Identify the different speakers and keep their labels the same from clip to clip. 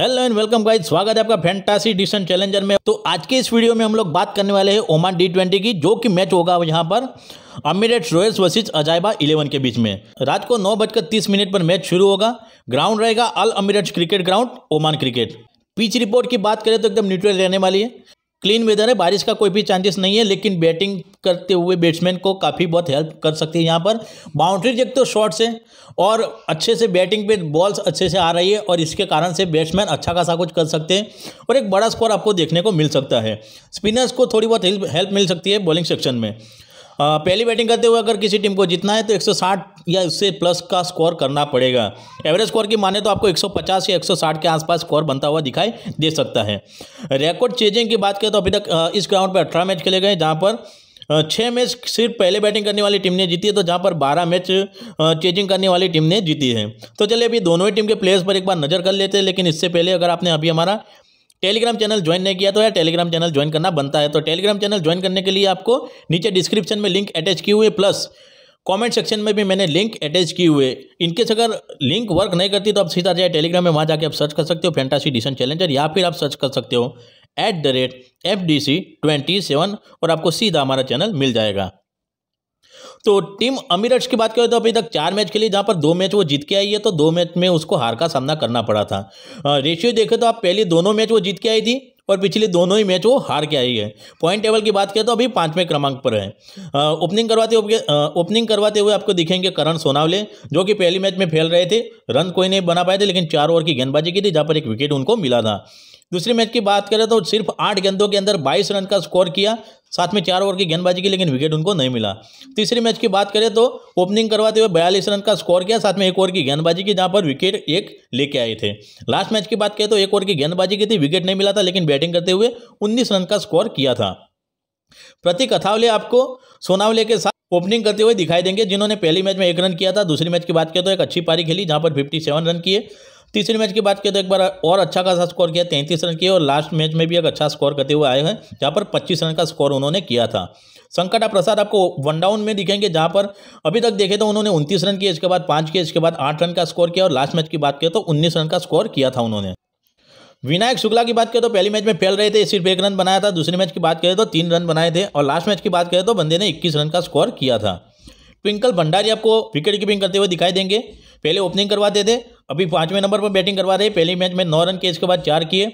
Speaker 1: hello and welcome guys स्वागत है आपका फैंटासी डिसन चैलेंजर में तो आज के इस वीडियो में हम लोग बात करने वाले हैं ओमान डी ट्वेंटी की जो कि मैच होगा यहाँ पर Emirates Royals versus Ajyaba eleven के बीच में रात को नौ बजकर तीस मिनट पर मैच शुरू होगा ग्राउंड रहेगा Al Emirates cricket ground Oman cricket pitch report की बात करें तो एकदम न्यूट्रल रहने वाली है क्लीन वेदर है बारिश का कोई भी चांसेस नहीं है लेकिन बैटिंग करते हुए बैट्समैन को काफ़ी बहुत हेल्प कर सकती है यहाँ पर बाउंड्री एक तो शॉर्ट से और अच्छे से बैटिंग पे बॉल्स अच्छे से आ रही है और इसके कारण से बैट्समैन अच्छा खासा कुछ कर सकते हैं और एक बड़ा स्कोर आपको देखने को मिल सकता है स्पिनर्स को थोड़ी बहुत हेल्प मिल सकती है बॉलिंग सेक्शन में पहली बैटिंग करते हुए अगर किसी टीम को जीतना है तो 160 या उससे प्लस का स्कोर करना पड़ेगा एवरेज स्कोर की माने तो आपको 150 या 160 के आसपास स्कोर बनता हुआ दिखाई दे सकता है रिकॉर्ड चेंजिंग की बात करें तो अभी तक इस ग्राउंड पर अठारह मैच खेले गए जहाँ पर छः मैच सिर्फ पहले बैटिंग करने वाली टीम ने जीती है तो जहाँ पर बारह मैच चेंजिंग करने वाली टीम ने जीती है तो चलिए अभी दोनों ही टीम के प्लेयर्स पर एक बार नज़र कर लेते हैं लेकिन इससे पहले अगर आपने अभी हमारा टेलीग्राम चैनल ज्वाइन नहीं किया तो यार टेलीग्राम चैनल ज्वाइन करना बनता है तो टेलीग्राम चैनल ज्वाइन करने के लिए आपको नीचे डिस्क्रिप्शन में लिंक अटैच किए हुए प्लस कमेंट सेक्शन में भी मैंने लिंक अटैच किए हुए इनकेस अगर लिंक वर्क नहीं करती तो आप सीधा जाए टेलीग्राम में वहाँ जाके आप सर्च कर सकते हो फैंटासी डिसन चैलेंजर या फिर आप सर्च कर सकते हो at the rate F D C twenty seven और आपको सीधा हमारा चैनल मिल जाएगा तो टीम अमीरट्स की बात करें तो अभी तक चार मैच खेली जहाँ पर दो मैच वो जीत के आई है तो दो मैच में उसको हार का सामना करना पड़ा था रेशियो देखें तो आप पहले दोनों मैच वो जीत के आई थी और पिछले दोनों ही मैच वो हार के आई है पॉइंट टेबल की बात करें तो अभी पांचवें क्रमांक पर है ओपनिंग करवाते हुए ओपनिंग करवाते हुए आपको दिखेंगे करण सोनावले जो कि पहले मैच में फैल रहे थे रन कोई नहीं बना पाए थे लेकिन चार ओवर की गेंदबाजी की थी जहाँ पर एक विकेट उनको मिला था दूसरी मैच की बात करें तो सिर्फ आठ गेंदों के अंदर बाईस रन का स्कोर किया साथ में चार ओवर की गेंदबाजी की लेकिन विकेट उनको नहीं मिला तीसरे मैच की बात करें तो ओपनिंग करवाते हुए बयालीस रन का स्कोर किया साथ में एक ओवर की गेंदबाजी की जहां पर विकेट एक लेके आए थे लास्ट मैच की बात करें तो एक ओवर की गेंदबाजी की थी विकेट नहीं मिला था लेकिन बैटिंग करते हुए उन्नीस रन का स्कोर किया था प्रतीक अथावले आपको सोनावले के साथ ओपनिंग करते हुए दिखाई देंगे जिन्होंने पहली मैच में एक रन किया था दूसरी मैच की बात करें तो एक अच्छी पारी खेली जहां पर फिफ्टी रन किए तीसरे मैच की बात करें तो एक बार और अच्छा खासा स्कोर किया तैंतीस रन किया और लास्ट मैच में भी एक अच्छा स्कोर करते हुए आए हैं जहाँ पर पच्चीस रन का स्कोर उन्होंने किया था संकटा प्रसाद आपको वन डाउन में दिखेंगे जहाँ पर अभी तक देखे तो उन्होंने उनतीस रन किए इसके बाद पाँच किए इसके बाद आठ रन का स्कोर किया और लास्ट मैच की बात करें तो उन्नीस रन का स्कोर किया था उन्होंने विनायक शुक्ला की बात करें तो पहले मैच में फेल रहे थे सिर्फ एक रन बनाया था दूसरे मैच की बात करें तो तीन रन बनाए थे और लास्ट मैच की बात करें तो बंदे ने इक्कीस रन का स्कोर किया था ट्विंकल भंडारी आपको विकेट कीपिंग करते हुए दिखाई देंगे पहले ओपनिंग करवाते थे अभी पाँचवें नंबर पर बैटिंग करवा रहे पहली मैच में नौ रन किए इसके बाद चार किए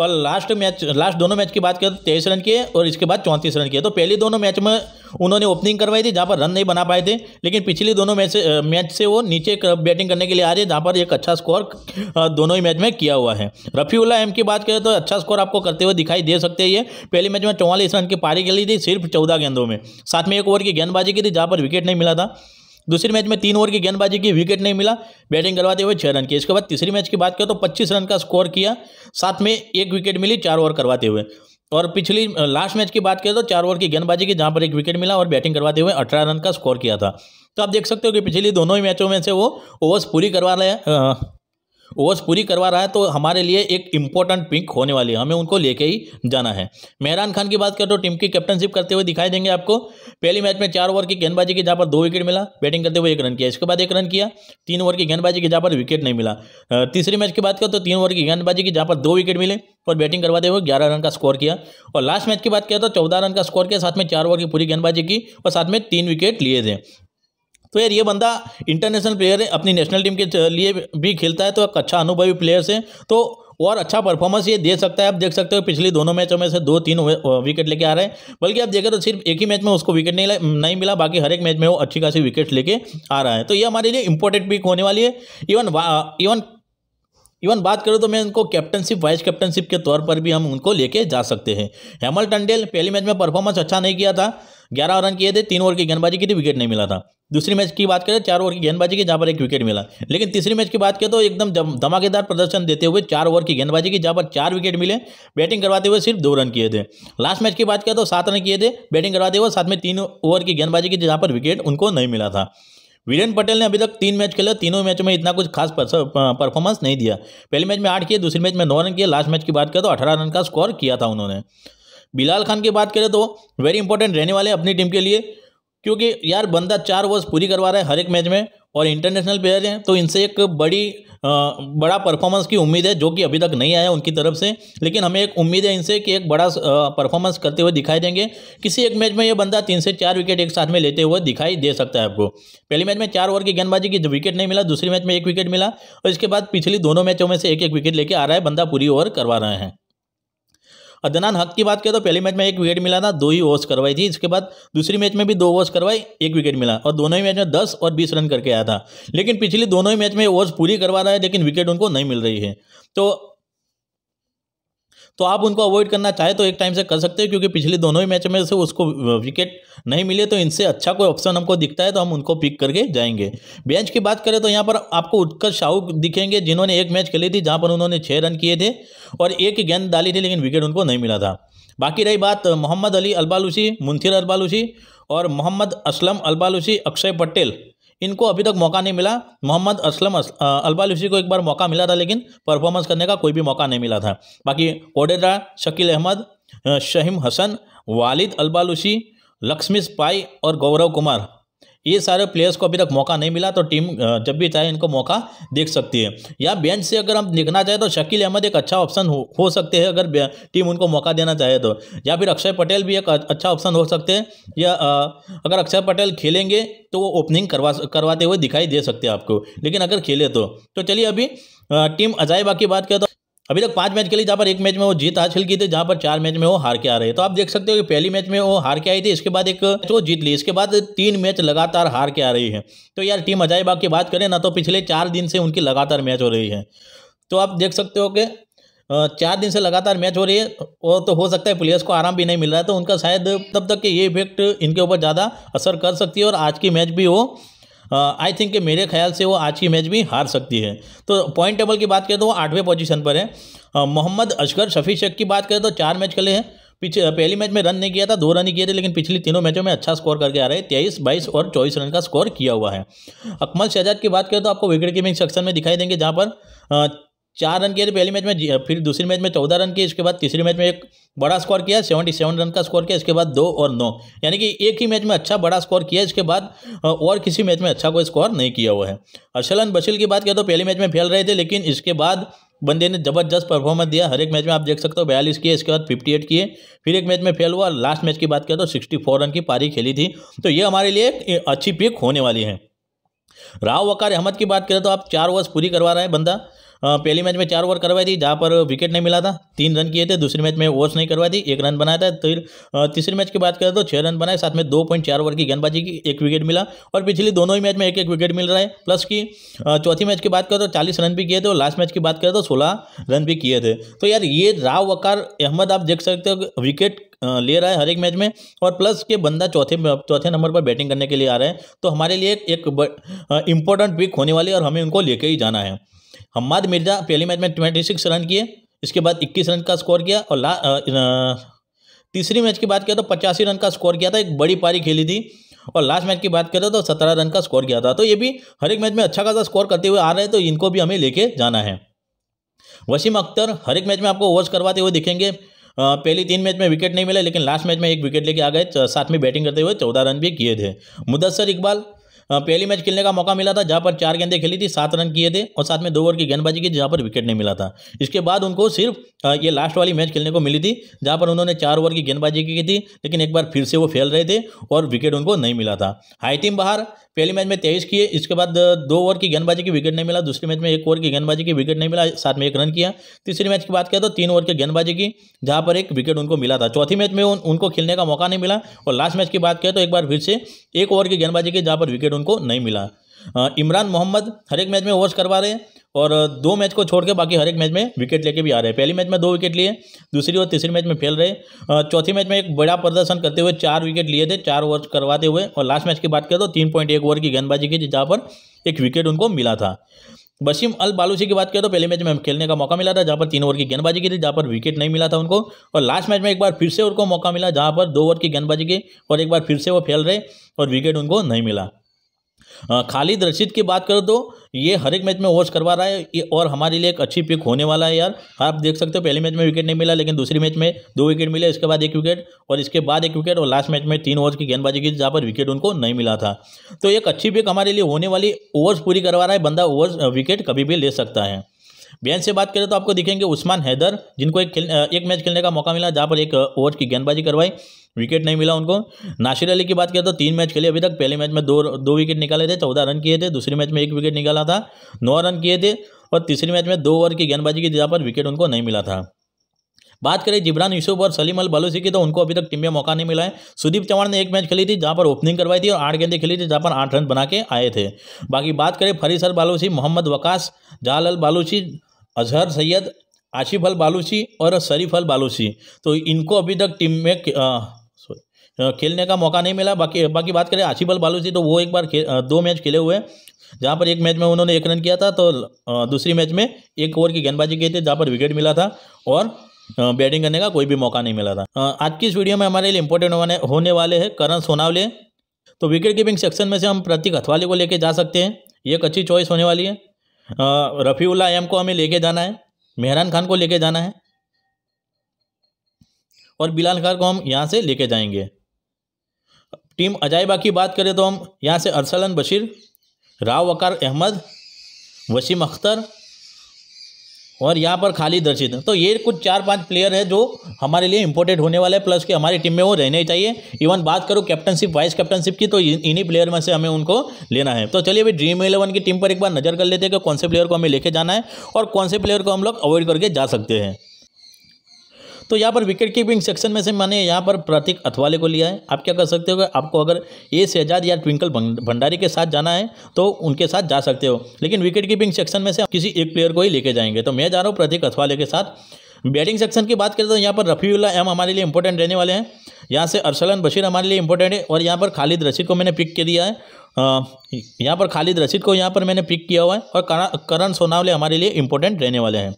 Speaker 1: और लास्ट मैच लास्ट दोनों मैच की बात करें तो तेईस रन किए और इसके बाद चौंतीस रन किए तो पहले दोनों मैच में उन्होंने ओपनिंग करवाई थी जहाँ पर रन नहीं बना पाए थे लेकिन पिछले दोनों मैच मैच से वो नीचे बैटिंग करने के लिए आ रहे हैं जहाँ पर एक अच्छा स्कोर दोनों ही मैच में किया हुआ है रफ़ीउल्ला एम की बात करें तो अच्छा स्कोर आपको करते हुए दिखाई दे सकते हैं पहले मैच में चौवालीस रन की पारी खेली थी सिर्फ चौदह गेंदों में साथ में एक ओवर की गेंदबाजी की थी जहाँ पर विकेट नहीं मिला था दूसरी मैच में तीन ओवर की गेंदबाजी की विकेट नहीं मिला बैटिंग करवाते हुए छः रन की इसके बाद तीसरी मैच की बात करें तो पच्चीस रन का स्कोर किया साथ में एक विकेट मिली चार ओवर करवाते हुए और पिछली लास्ट मैच की बात करें तो चार ओवर की गेंदबाजी की जहां पर एक विकेट मिला और बैटिंग करवाते हुए अठारह रन का स्कोर किया था तो आप देख सकते हो कि पिछली दोनों ही मैचों में से वो ओवर्स पूरी करवा रहे ओवर्स पूरी करवा रहा है तो हमारे लिए एक इंपॉर्टेंट पिंक होने वाली है हमें उनको लेके ही जाना है मेहरान खान की बात करें तो टीम की कैप्टनशिप करते हुए दिखाई देंगे आपको पहली मैच में चार ओवर की गेंदबाजी की जहाँ पर दो विकेट मिला बैटिंग करते हुए एक रन किया इसके बाद एक रन किया तीन ओवर की गेंदबाजी की जहाँ पर विकेट नहीं मिला तीसरी मैच की बात करें तो तीन ओवर की गेंदबाजी की जहाँ पर दो विकेट मिले और बैटिंग करवाते हुए ग्यारह रन का स्कोर किया और लास्ट मैच की बात करें तो चौदह रन का स्कोर किया साथ में चार ओवर की पूरी गेंदबाजी की और साथ में तीन विकेट लिए थे तो यार ये बंदा इंटरनेशनल प्लेयर है अपनी नेशनल टीम के लिए भी खेलता है तो एक अच्छा अनुभवी प्लेयर्स है तो और अच्छा परफॉर्मेंस ये दे सकता है आप देख सकते हो पिछले दोनों मैचों में से दो तीन विकेट लेके आ रहे हैं बल्कि आप देखें तो सिर्फ एक ही मैच में उसको विकेट नहीं नहीं मिला बाकी हर एक मैच में वो अच्छी खासी विकेट लेके आ रहा है तो ये हमारे लिए इंपॉर्टेंट पिक होने वाली है इवन इवन इवन बात करूँ तो मैं उनको कैप्टनशिप वाइस कैप्टनशिप के तौर पर भी हम उनको लेके जा सकते हैं हेमल टंडेल पहली मैच में परफॉर्मेंस अच्छा नहीं किया था ग्यारह रन किए थे तीन ओवर की गेंदबाजी की थी विकेट नहीं मिला था दूसरी मैच की बात करें चार ओवर की गेंदबाजी की जहाँ पर एक विकेट मिला लेकिन तीसरी मैच की बात करें तो एकदम धमाकेदार प्रदर्शन देते हुए चार ओवर की गेंदबाजी की जहाँ पर चार विकेट मिले बैटिंग करवाते हुए सिर्फ दो रन किए थे लास्ट मैच की बात करें तो सात रन किए थे बैटिंग करवाते हुए साथ में तीन ओवर की गेंदबाजी की जहाँ पर विकेट उनको नहीं मिला था वीरेंद्र पटेल ने अभी तक तीन मैच खेले तीनों मैचों में इतना कुछ खास परफॉर्मेंस नहीं दिया पहले मैच में आठ किए दूसरे मैच में नौ रन किए लास्ट मैच की बात करें तो अठारह रन का स्कोर किया था उन्होंने बिलाल खान की बात करें तो वेरी इंपॉर्टेंट रहने वाले अपनी टीम के लिए क्योंकि यार बंदा चार ओवर्स पूरी करवा रहा है हर एक मैच में और इंटरनेशनल प्लेयर हैं तो इनसे एक बड़ी आ, बड़ा परफॉर्मेंस की उम्मीद है जो कि अभी तक नहीं आया उनकी तरफ से लेकिन हमें एक उम्मीद है इनसे कि एक बड़ा परफॉर्मेंस करते हुए दिखाई देंगे किसी एक मैच में ये बंदा तीन से चार विकेट एक साथ में लेते हुए दिखाई दे सकता है आपको पहले मैच में चार ओवर की गेंदबाजी की विकेट नहीं मिला दूसरी मैच में एक विकेट मिला और इसके बाद पिछली दोनों मैचों में से एक एक विकेट लेके आ रहा है बंदा पूरी ओवर करवा रहे हैं अदनान हक की बात करें तो पहले मैच में एक विकेट मिला था दो ही ओवर्स करवाई थी इसके बाद दूसरी मैच में भी दो ओवर्स करवाई एक विकेट मिला और दोनों ही मैच में दस और बीस रन करके आया था लेकिन पिछली दोनों ही मैच में ओवर्स पूरी करवा रहा है लेकिन विकेट उनको नहीं मिल रही है तो तो आप उनको अवॉइड करना चाहे तो एक टाइम से कर सकते हो क्योंकि पिछले दोनों ही मैच में से उसको विकेट नहीं मिले तो इनसे अच्छा कोई ऑप्शन हमको दिखता है तो हम उनको पिक करके जाएंगे बेंच की बात करें तो यहाँ पर आपको उत्कर्ष शाहू दिखेंगे जिन्होंने एक मैच खेली थी जहाँ पर उन्होंने छः रन किए थे और एक गेंद डाली थी लेकिन विकेट उनको नहीं मिला था बाकी रही बात मोहम्मद अली अलबालूसी मुंथिर अलबालूसी और मोहम्मद असलम अलबालूसी अक्षय पटेल इनको अभी तक मौका नहीं मिला मोहम्मद असलम अलबा लूसी को एक बार मौका मिला था लेकिन परफॉर्मेंस करने का कोई भी मौका नहीं मिला था बाकी कोडेरा शकील अहमद शहीम हसन वालिद अलबालूसी लक्ष्मी स्पाई और गौरव कुमार ये सारे प्लेयर्स को अभी तक मौका नहीं मिला तो टीम जब भी चाहे इनको मौका देख सकती है या बेंच से अगर हम देखना चाहें तो शकील अहमद एक अच्छा ऑप्शन हो, हो सकते हैं अगर टीम उनको मौका देना चाहे तो या फिर अक्षय पटेल भी एक अच्छा ऑप्शन हो सकते हैं या अगर अक्षय पटेल खेलेंगे तो वो ओपनिंग करवा करवाते हुए दिखाई दे सकते हैं आपको लेकिन अगर खेले तो, तो चलिए अभी टीम अजायबा की बात करें तो अभी तक पांच मैच खेली जहाँ पर एक मैच में वो जीत हासिल की थी जहाँ पर चार मैच में वो हार के आ रहे हैं तो आप देख सकते हो कि पहली मैच में वो हार के आई थी इसके बाद एक वो जीत ली इसके बाद तीन मैच लगातार हार के आ रही है तो यार टीम अजायबाग की बात करें ना तो पिछले चार दिन से उनकी लगातार मैच हो रही है तो आप देख सकते हो कि चार दिन से लगातार मैच हो रही है और तो हो सकता है प्लेयर्स को आराम भी नहीं मिल रहा है तो उनका शायद तब तक के ये इफेक्ट इनके ऊपर ज़्यादा असर कर सकती है और आज की मैच भी वो आई थिंक मेरे ख्याल से वो आज की मैच भी हार सकती है तो पॉइंट टेबल की बात करें तो वो आठवें पोजीशन पर है मोहम्मद अशगर शफी शेख की बात करें तो चार मैच खेले हैं पिछले पहली मैच में रन नहीं किया था दो रन ही किए थे लेकिन पिछली तीनों मैचों में अच्छा स्कोर करके आ रहे हैं तेईस बाईस और चौबीस रन का स्कोर किया हुआ है अकमल शहजाद की बात करें तो आपको विकेट कीपिंग सेक्शन में दिखाई देंगे जहाँ पर चार रन किए थे पहले मैच में फिर दूसरे मैच में चौदह रन किए इसके बाद तीसरे मैच में एक बड़ा स्कोर किया सेवेंटी सेवन रन का स्कोर किया इसके बाद दो और नौ यानी कि एक ही मैच में अच्छा बड़ा स्कोर किया इसके बाद और किसी मैच में अच्छा कोई स्कोर नहीं किया हुआ है अरसलन बशील की बात करें तो पहले मैच में फेल रहे थे लेकिन इसके बाद बंदे ने जबरदस्त परफॉर्मेंस दिया हर एक मैच में आप देख सकते हो बयालीस किए इसके बाद फिफ्टी एट किए फिर एक मैच में फेल हुआ लास्ट मैच की बात करें तो सिक्सटी फोर रन की पारी खेली थी तो ये हमारे लिए अच्छी पिक होने वाली है राव वकार अहमद की बात करें तो आप चार ओवर्स पूरी करवा रहे हैं बंदा पहली मैच में चार ओवर करवाई थी जहाँ पर विकेट नहीं मिला था तीन रन किए थे दूसरी मैच में ओवर्स नहीं करवाई थी एक रन बनाया था तो फिर तीसरी मैच की बात करें तो छः रन बनाए साथ में दो पॉइंट चार ओवर की गेंदबाजी की एक विकेट मिला और पिछली दोनों ही मैच में एक एक विकेट मिल रहा है प्लस की चौथी मैच की बात करें तो चालीस रन भी किए थे और लास्ट मैच की बात करें तो सोलह रन भी किए थे तो यार ये राव वकार अहमद आप देख सकते हो विकेट ले रहा है हर एक मैच में और प्लस के बंदा चौथे चौथे नंबर पर बैटिंग करने के लिए आ रहा है तो हमारे लिए एक, एक इम्पोर्टेंट पिक होने वाली है और हमें उनको लेके ही जाना है हम्माद मिर्जा पहली मैच में ट्वेंटी सिक्स रन किए इसके बाद इक्कीस रन का स्कोर किया और ला तीसरी मैच की बात करें तो पचासी रन का स्कोर किया था एक बड़ी पारी खेली थी और लास्ट मैच की बात करें तो सत्रह रन का स्कोर किया था तो ये भी हर एक मैच में अच्छा खासा स्कोर करते हुए आ रहे हैं तो इनको भी हमें लेके जाना है वसीम अख्तर हर एक मैच में आपको ओवर्स करवाते हुए दिखेंगे पहली तीन मैच में विकेट नहीं मिला लेकिन लास्ट मैच में एक विकेट लेके आ गए साथ में बैटिंग करते हुए चौदह रन भी किए थे मुदस्सर इकबाल पहली मैच खेलने का मौका मिला था जहां पर चार गेंदे खेली थी सात रन किए थे और साथ में दो ओवर की गेंदबाजी की जहां पर विकेट नहीं मिला था इसके बाद उनको सिर्फ ये लास्ट वाली मैच खेलने को मिली थी जहां पर उन्होंने चार ओवर की गेंदबाजी की थी लेकिन एक बार फिर से वो फेल रहे थे और विकेट उनको नहीं मिला था हाई टीम बाहर पहले मैच में तेईस किए इसके बाद दो ओवर की गेंदबाजी की विकेट नहीं मिला दूसरे मैच में एक ओवर की गेंदबाजी की विकेट नहीं मिला साथ में एक रन किया तीसरे मैच की बात करें तो तीन ओवर की गेंदबाजी की जहाँ पर एक विकेट उनको मिला था चौथी मैच में उनको खेलने का मौका नहीं मिला और लास्ट मैच की बात करें तो एक बार फिर से एक ओवर की गेंदबाजी की जहाँ पर विकेट उनको नहीं मिला हाँ, इमरान मोहम्मद हर एक मैच में ओवर्स करवा रहे हैं और दो मैच को छोड़ के बाकी हर एक मैच में विकेट लेके भी आ रहे हैं पहली मैच में दो विकेट लिए दूसरी और तीसरी मैच में फेल रहे हाँ, चौथी मैच में एक बड़ा प्रदर्शन करते हुए चार विकेट लिए थे चार ओवर करवाते हुए और लास्ट मैच की बात करें तो तीन पॉइंट एक ओवर की गेंदबाजी की जहाँ पर एक विकेट उनको मिला था बसीम अल बालूसी की बात करें तो पहले मैच में खेलने का मौका मिला था जहाँ पर तीन ओवर की गेंदबाजी की थी जहाँ पर विकेट नहीं मिला था उनको और लास्ट मैच में एक बार फिर से उनको मौका मिला जहाँ पर दो ओवर की गेंदबाजी की और एक बार फिर से वो फेल रहे और विकेट उनको नहीं मिला खालिद रशीद की बात करो तो ये हर एक मैच में ओवर्स करवा रहा है और हमारे लिए एक अच्छी पिक होने वाला है यार आप देख सकते हो पहले मैच में विकेट नहीं मिला लेकिन दूसरी मैच में दो विकेट मिले इसके बाद एक विकेट और इसके बाद एक विकेट और लास्ट मैच में तीन ओवर्स की गेंदबाजी की जहाँ पर विकेट उनको नहीं मिला था तो एक अच्छी पिक हमारे लिए होने वाली ओवर्स पूरी करवा रहा है बंदा ओवर्स विकेट कभी भी ले सकता है बेंच से बात करें तो आपको दिखेंगे उस्मान हैदर जिनको एक खेल एक मैच खेलने का मौका मिला जहाँ पर एक ओवर की गेंदबाजी करवाई विकेट नहीं मिला उनको नासिर अली की बात करें तो तीन मैच खेले अभी तक पहले मैच में दो दो विकेट निकाले थे चौदह रन किए थे दूसरे मैच में एक विकेट निकाला था नौ रन किए थे और तीसरे मैच में दो ओवर की गेंदबाजी की जगह पर विकेट उनको नहीं मिला था बात करें जिब्रान यूसुफ और सलीम अल बलूसी की तो उनको अभी तक टीम में मौका नहीं मिला है सुदीप चौहान ने एक मैच खेली थी जहां पर ओपनिंग करवाई थी और आठ गेंदें खेली थी जहां पर आठ रन बना के आए थे बाकी बात करें फरीस अल बालूसी मोहम्मद वकास जाल अल बालूसी अजहर सैयद आशिफ अल बालूसी और शरीफ अल बालूसी तो इनको अभी तक टीम में सॉरी खेलने का मौका नहीं मिला बाकी बाकी बात करें आशीबल जी तो वो एक बार दो मैच खेले हुए हैं जहाँ पर एक मैच में उन्होंने एक रन किया था तो दूसरी मैच में एक ओवर की गेंदबाजी की थी जहाँ पर विकेट मिला था और बैटिंग करने का कोई भी मौका नहीं मिला था आज की इस वीडियो में हमारे लिए इम्पोर्टेंट होने वाले हैं करण सोनावले तो विकेट कीपिंग सेक्शन में से हम प्रतीक हथवाले को लेके जा सकते हैं ये एक अच्छी चॉइस होने वाली है रफ़ीउल्ला एम को हमें लेके जाना है मेहरान खान को लेके जाना है और बिलाल खान को हम यहाँ से लेके जाएंगे टीम अजायबा की बात करें तो हम यहाँ से अरसलन बशीर राव वकार अहमद वसीम अख्तर और यहाँ पर खाली दर्शित तो ये कुछ चार पांच प्लेयर है जो हमारे लिए इम्पोर्टेंट होने वाले हैं प्लस कि हमारी टीम में वो रहने ही चाहिए इवन बात करूँ कैप्टनशिप वाइस कैप्टनशिप की तो इन्हीं प्लेयर में से हमें उनको लेना है तो चलिए अभी ड्रीम इलेवन की टीम पर एक बार नज़र कर लेते हैं कि कौन से प्लेयर को हमें लेके जाना है और कौन से प्लेयर को हम लोग अवॉइड करके जा सकते हैं तो यहाँ पर विकेट कीपिंग सेक्शन में से मैंने यहाँ पर प्रतीक अथवाले को लिया है आप क्या कर सकते हो आपको अगर ए शहजाद या ट्विंकल भंडारी के साथ जाना है तो उनके साथ जा सकते हो लेकिन विकेट कीपिंग सेक्शन में से किसी एक प्लेयर को ही लेके जाएंगे तो मैं जा रहा हूँ प्रतीक अथवाले के साथ बैटिंग सेक्शन की बात करें तो यहाँ पर उल्ला एम हमारे लिए इंपॉर्टेंट रहने वाले हैं यहाँ से अरसलन बशीर हमारे लिए इंपॉर्टेंट है और यहाँ पर खालिद रशीद को मैंने पिक के दिया है यहाँ पर खालिद रशीद को यहाँ पर मैंने पिक किया हुआ है और करण सोनावले हमारे लिए इंपॉर्टेंट रहने वाले हैं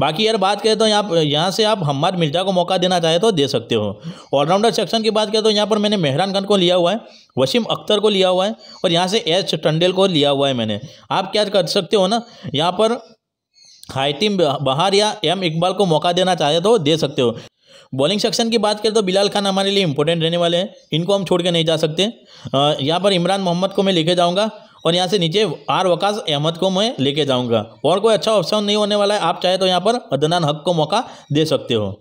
Speaker 1: बाकी यार बात करें तो यहाँ यहाँ से आप हम्माद मिर्जा को मौका देना चाहे तो दे सकते हो ऑलराउंडर सेक्शन की बात करें तो यहाँ पर मैंने मेहरान खान को लिया हुआ है वसीम अख्तर को लिया हुआ है और यहाँ से एच टंडेल को लिया हुआ है मैंने आप क्या कर सकते हो ना यहाँ पर टीम बहार या एम इकबाल को मौका देना चाहे तो दे सकते हो बॉलिंग सेक्शन की बात करें तो बिलाल खान हमारे लिए इंपॉर्टेंट रहने वाले हैं इनको हम छोड़ के नहीं जा सकते यहाँ पर इमरान मोहम्मद को मैं लेके जाऊँगा और यहाँ से नीचे आर वकास अहमद को मैं लेके जाऊँगा और कोई अच्छा ऑप्शन नहीं होने वाला है आप चाहे तो यहाँ पर अदनान हक को मौका दे सकते हो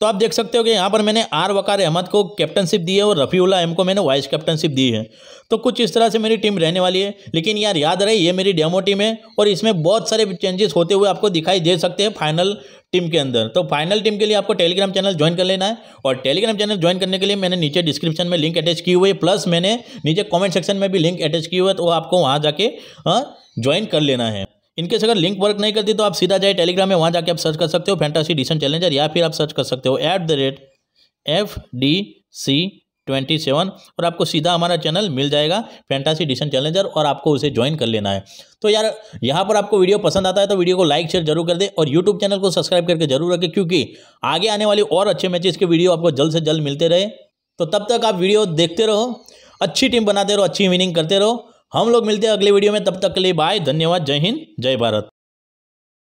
Speaker 1: तो आप देख सकते हो कि यहाँ पर मैंने आर वकार अहमद को कैप्टनशिप दी है और रफ़ीउल्ला एम को मैंने वाइस कैप्टनशिप दी है तो कुछ इस तरह से मेरी टीम रहने वाली है लेकिन यार याद रहे ये मेरी डेमो टीम है और इसमें बहुत सारे चेंजेस होते हुए आपको दिखाई दे सकते हैं फाइनल टीम के अंदर तो फाइनल टीम के लिए आपको टेलीग्राम चैनल ज्वाइन कर लेना है और टेलीग्राम चैनल ज्वाइन करने के लिए मैंने नीचे डिस्क्रिप्शन में लिंक अटैच की हुई है प्लस मैंने नीचे कॉमेंट सेक्शन में भी लिंक अटैच की हुई है तो आपको वहाँ जाके ज्वाइन हाँ, कर लेना है इनके से अगर लिंक वर्क नहीं करती तो आप सीधा जाए टेलीग्राम में वहाँ जाके आप सर्च कर सकते हो फैंटासी डिसन चैलेंजर या फिर आप सर्च कर सकते हो at the rate F D C twenty seven और आपको सीधा हमारा चैनल मिल जाएगा फैंटासी डिसन चैलेंजर और आपको उसे ज्वाइन कर लेना है तो यार यहाँ पर आपको वीडियो पसंद आता है तो वीडियो को लाइक शेयर जरूर कर दे और यूट्यूब चैनल को सब्सक्राइब करके जरूर रखें क्योंकि आगे आने वाली और अच्छे मैचेस के वीडियो आपको जल्द से जल्द मिलते रहे तो तब तक आप वीडियो देखते रहो अच्छी टीम बनाते रहो अच्छी विनिंग करते रहो हम लोग मिलते हैं अगले वीडियो में तब तक के लिए बाय धन्यवाद जय हिंद जय भारत